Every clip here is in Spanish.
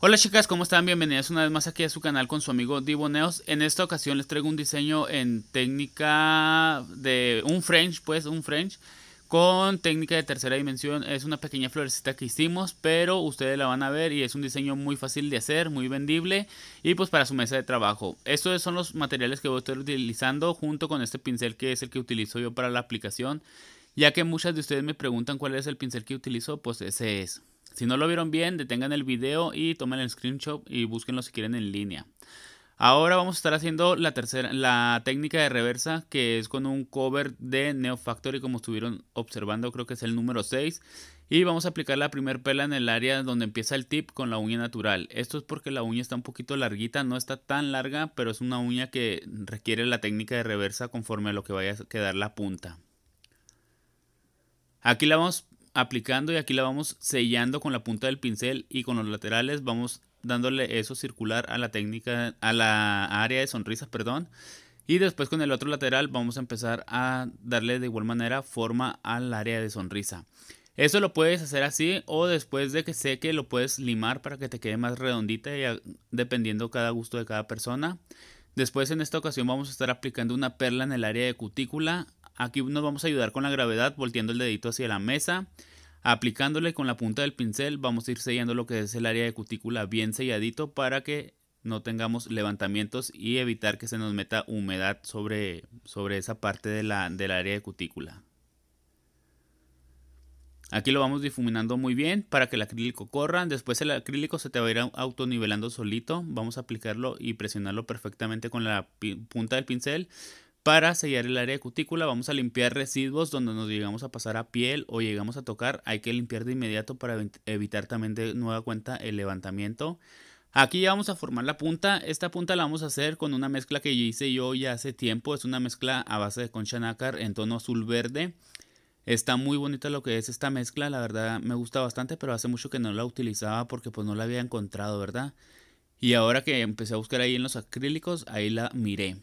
Hola chicas, ¿cómo están? Bienvenidas una vez más aquí a su canal con su amigo Divo En esta ocasión les traigo un diseño en técnica de un French, pues un French, con técnica de tercera dimensión. Es una pequeña florecita que hicimos, pero ustedes la van a ver y es un diseño muy fácil de hacer, muy vendible y pues para su mesa de trabajo. Estos son los materiales que voy a estar utilizando junto con este pincel que es el que utilizo yo para la aplicación. Ya que muchas de ustedes me preguntan cuál es el pincel que utilizo, pues ese es. Si no lo vieron bien, detengan el video y tomen el screenshot y búsquenlo si quieren en línea. Ahora vamos a estar haciendo la tercera, la técnica de reversa, que es con un cover de Neo Factory, como estuvieron observando, creo que es el número 6. Y vamos a aplicar la primer pela en el área donde empieza el tip con la uña natural. Esto es porque la uña está un poquito larguita, no está tan larga, pero es una uña que requiere la técnica de reversa conforme a lo que vaya a quedar la punta. Aquí la vamos aplicando y aquí la vamos sellando con la punta del pincel y con los laterales vamos dándole eso circular a la técnica, a la área de sonrisa perdón. Y después con el otro lateral vamos a empezar a darle de igual manera forma al área de sonrisa. Eso lo puedes hacer así o después de que seque lo puedes limar para que te quede más redondita dependiendo cada gusto de cada persona. Después en esta ocasión vamos a estar aplicando una perla en el área de cutícula Aquí nos vamos a ayudar con la gravedad volteando el dedito hacia la mesa. Aplicándole con la punta del pincel vamos a ir sellando lo que es el área de cutícula bien selladito para que no tengamos levantamientos y evitar que se nos meta humedad sobre, sobre esa parte de la, del área de cutícula. Aquí lo vamos difuminando muy bien para que el acrílico corra. Después el acrílico se te va a ir autonivelando solito. Vamos a aplicarlo y presionarlo perfectamente con la punta del pincel para sellar el área de cutícula vamos a limpiar residuos donde nos llegamos a pasar a piel o llegamos a tocar. Hay que limpiar de inmediato para evitar también de nueva cuenta el levantamiento. Aquí ya vamos a formar la punta. Esta punta la vamos a hacer con una mezcla que hice yo ya hace tiempo. Es una mezcla a base de concha nácar en tono azul verde. Está muy bonita lo que es esta mezcla. La verdad me gusta bastante, pero hace mucho que no la utilizaba porque pues no la había encontrado, ¿verdad? Y ahora que empecé a buscar ahí en los acrílicos, ahí la miré.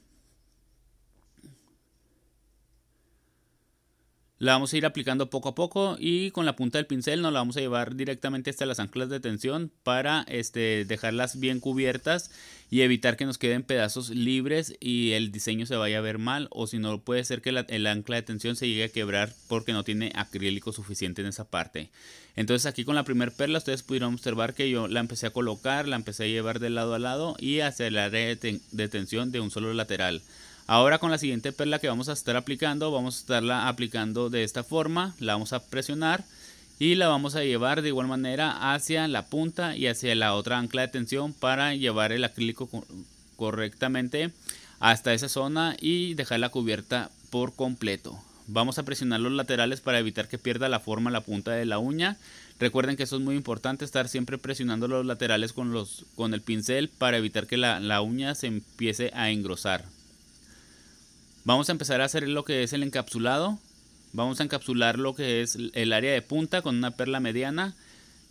La vamos a ir aplicando poco a poco y con la punta del pincel nos la vamos a llevar directamente hasta las anclas de tensión para este, dejarlas bien cubiertas y evitar que nos queden pedazos libres y el diseño se vaya a ver mal o si no puede ser que el ancla de tensión se llegue a quebrar porque no tiene acrílico suficiente en esa parte. Entonces aquí con la primer perla ustedes pudieron observar que yo la empecé a colocar, la empecé a llevar de lado a lado y hacia el área de tensión de un solo lateral. Ahora con la siguiente perla que vamos a estar aplicando, vamos a estarla aplicando de esta forma, la vamos a presionar y la vamos a llevar de igual manera hacia la punta y hacia la otra ancla de tensión para llevar el acrílico correctamente hasta esa zona y dejarla cubierta por completo. Vamos a presionar los laterales para evitar que pierda la forma la punta de la uña. Recuerden que eso es muy importante, estar siempre presionando los laterales con, los, con el pincel para evitar que la uña se empiece a engrosar. Vamos a empezar a hacer lo que es el encapsulado. Vamos a encapsular lo que es el área de punta con una perla mediana.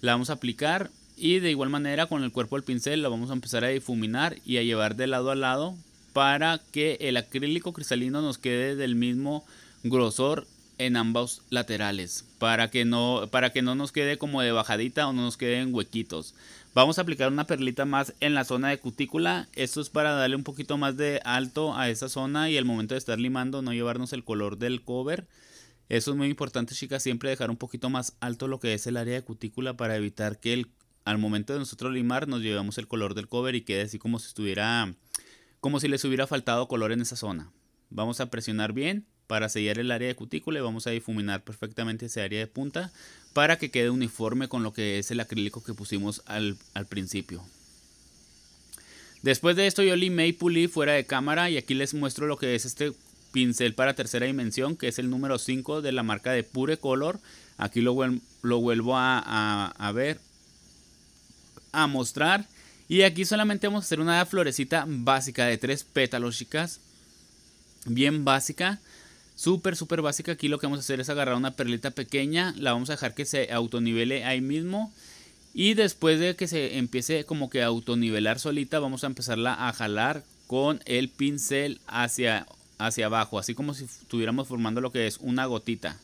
La vamos a aplicar y de igual manera con el cuerpo del pincel lo vamos a empezar a difuminar y a llevar de lado a lado para que el acrílico cristalino nos quede del mismo grosor en ambos laterales para que no para que no nos quede como de bajadita o no nos queden huequitos Vamos a aplicar una perlita más en la zona de cutícula. Esto es para darle un poquito más de alto a esa zona y el momento de estar limando no llevarnos el color del cover. Eso es muy importante, chicas, siempre dejar un poquito más alto lo que es el área de cutícula para evitar que al momento de nosotros limar nos llevemos el color del cover y quede así como si estuviera como si les hubiera faltado color en esa zona. Vamos a presionar bien para sellar el área de cutícula y vamos a difuminar perfectamente ese área de punta para que quede uniforme con lo que es el acrílico que pusimos al, principio. Después de esto yo limé y pulí fuera de cámara y aquí les muestro lo que es este pincel para tercera dimensión que es el número 5 de la marca de Pure Color. Aquí lo, vuelvo a, a ver, a mostrar. Y aquí solamente vamos a hacer una florecita básica de tres pétalos, chicas. Bien básica súper, súper básica. Aquí lo que vamos a hacer es agarrar una perlita pequeña, la vamos a dejar que se autonivele ahí mismo. Y después de que se empiece como que a autonivelar solita, vamos a empezarla a jalar con el pincel hacia, hacia abajo, así como si estuviéramos formando lo que es una gotita.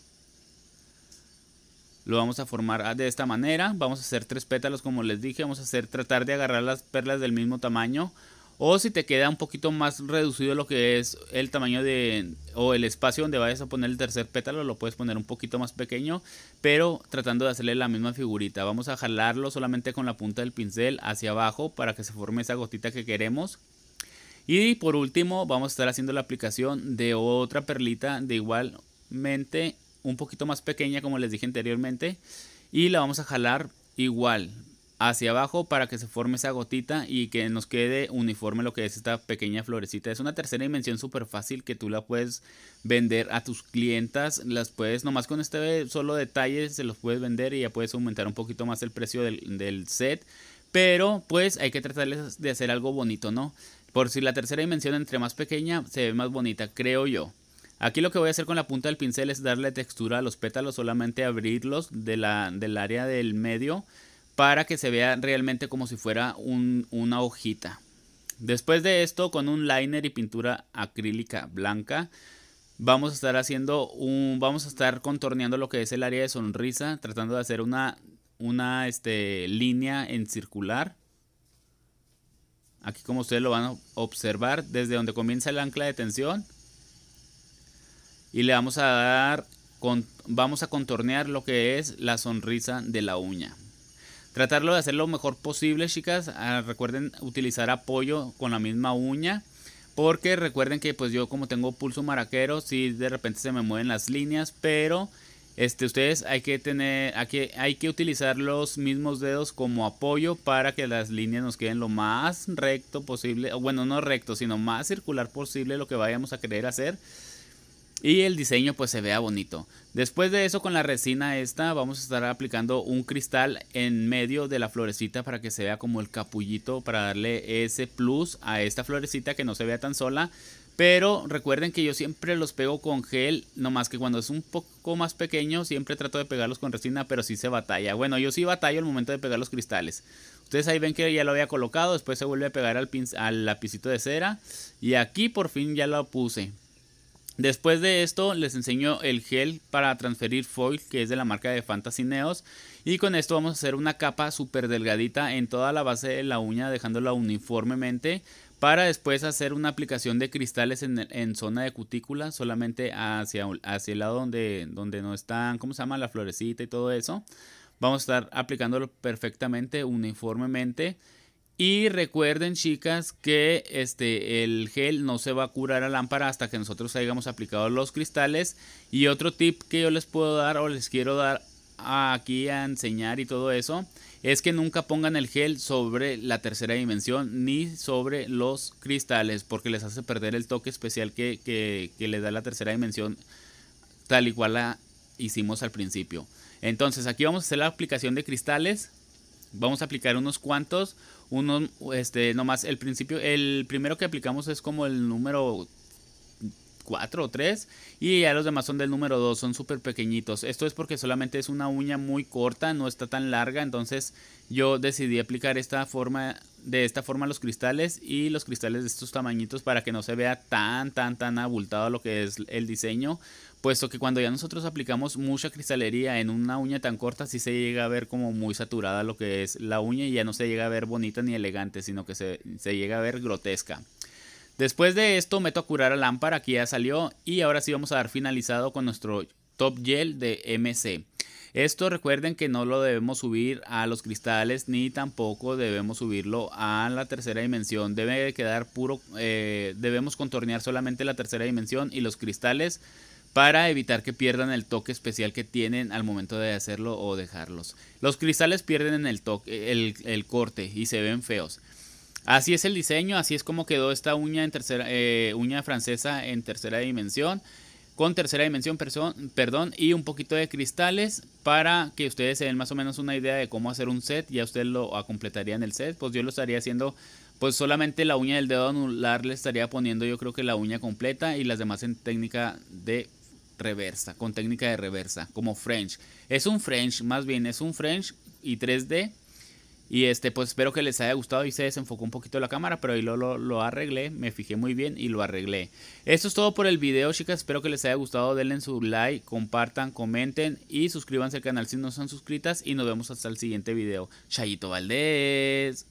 Lo vamos a formar de esta manera, vamos a hacer tres pétalos como les dije, vamos a hacer tratar de agarrar las perlas del mismo tamaño o si te queda un poquito más reducido lo que es el tamaño de o el espacio donde vayas a poner el tercer pétalo, lo puedes poner un poquito más pequeño, pero tratando de hacerle la misma figurita. Vamos a jalarlo solamente con la punta del pincel hacia abajo para que se forme esa gotita que queremos. Y por último vamos a estar haciendo la aplicación de otra perlita de igualmente un poquito más pequeña como les dije anteriormente y la vamos a jalar igual hacia abajo para que se forme esa gotita y que nos quede uniforme lo que es esta pequeña florecita. Es una tercera dimensión súper fácil que tú la puedes vender a tus clientas. Las puedes, nomás con este solo detalle se los puedes vender y ya puedes aumentar un poquito más el precio del, set. Pero pues hay que tratarles de hacer algo bonito, ¿no? Por si la tercera dimensión entre más pequeña se ve más bonita, creo yo. Aquí lo que voy a hacer con la punta del pincel es darle textura a los pétalos, solamente abrirlos de la, del área del medio para que se vea realmente como si fuera una hojita. Después de esto, con un liner y pintura acrílica blanca, vamos a estar haciendo un, vamos a estar contorneando lo que es el área de sonrisa, tratando de hacer una, una este, línea en circular. Aquí como ustedes lo van a observar, desde donde comienza el ancla de tensión. Y le vamos a dar, vamos a contornear lo que es la sonrisa de la uña. Tratarlo de hacer lo mejor posible, chicas. Ah, recuerden utilizar apoyo con la misma uña. Porque recuerden que pues yo como tengo pulso maraquero, si de repente se me mueven las líneas, pero este, ustedes hay que tener, hay que, hay que utilizar los mismos dedos como apoyo para que las líneas nos queden lo más recto posible, bueno, no recto, sino más circular posible lo que vayamos a querer hacer y el diseño pues se vea bonito. Después de eso con la resina esta vamos a estar aplicando un cristal en medio de la florecita para que se vea como el capullito para darle ese plus a esta florecita que no se vea tan sola. Pero recuerden que yo siempre los pego con gel, nomás que cuando es un poco más pequeño siempre trato de pegarlos con resina, pero sí se batalla. Bueno, yo sí batalla al momento de pegar los cristales. Ustedes ahí ven que ya lo había colocado, después se vuelve a pegar al, al lapicito de cera y aquí por fin ya lo puse. Después de esto les enseño el gel para transferir foil que es de la marca de Fantasy Neos y con esto vamos a hacer una capa súper delgadita en toda la base de la uña dejándola uniformemente para después hacer una aplicación de cristales en, zona de cutícula solamente hacia, hacia el lado donde, donde no están, ¿cómo se llama? La florecita y todo eso. Vamos a estar aplicándolo perfectamente, uniformemente y recuerden, chicas, que este, el gel no se va a curar a lámpara hasta que nosotros hayamos aplicado los cristales. Y otro tip que yo les puedo dar o les quiero dar aquí a enseñar y todo eso es que nunca pongan el gel sobre la tercera dimensión ni sobre los cristales porque les hace perder el toque especial que, que le da la tercera dimensión tal y cual la hicimos al principio. Entonces aquí vamos a hacer la aplicación de cristales Vamos a aplicar unos cuantos. Uno, este, nomás el principio, el primero que aplicamos es como el número cuatro o tres. Y ya los demás son del número dos, son súper pequeñitos. Esto es porque solamente es una uña muy corta, no está tan larga. Entonces yo decidí aplicar esta forma, de esta forma los cristales y los cristales de estos tamañitos para que no se vea tan, tan, tan abultado lo que es el diseño puesto que cuando ya nosotros aplicamos mucha cristalería en una uña tan corta, sí se llega a ver como muy saturada lo que es la uña y ya no se llega a ver bonita ni elegante, sino que se, se llega a ver grotesca. Después de esto meto a curar a Lámpara aquí ya salió y ahora sí vamos a dar finalizado con nuestro Top Gel de MC. Esto recuerden que no lo debemos subir a los cristales ni tampoco debemos subirlo a la tercera dimensión. Debe quedar puro, eh, debemos contornear solamente la tercera dimensión y los cristales para evitar que pierdan el toque especial que tienen al momento de hacerlo o dejarlos. Los cristales pierden el, toque, el corte y se ven feos. Así es el diseño, así es como quedó esta uña, en tercera, eh, uña francesa en tercera dimensión, con tercera dimensión, perdón, y un poquito de cristales para que ustedes se den más o menos una idea de cómo hacer un set. Ya ustedes lo ah, en el set, pues yo lo estaría haciendo, pues solamente la uña del dedo anular le estaría poniendo yo creo que la uña completa y las demás en técnica de reversa, con técnica de reversa, como French. Es un French, más bien es un French y 3D y este, pues espero que les haya gustado y se desenfocó un poquito la cámara, pero ahí lo, lo, arreglé, me fijé muy bien y lo arreglé. Esto es todo por el video, chicas. Espero que les haya gustado. Denle su like, compartan, comenten y suscríbanse al canal si no son suscritas. Y nos vemos hasta el siguiente video. Chayito Valdés.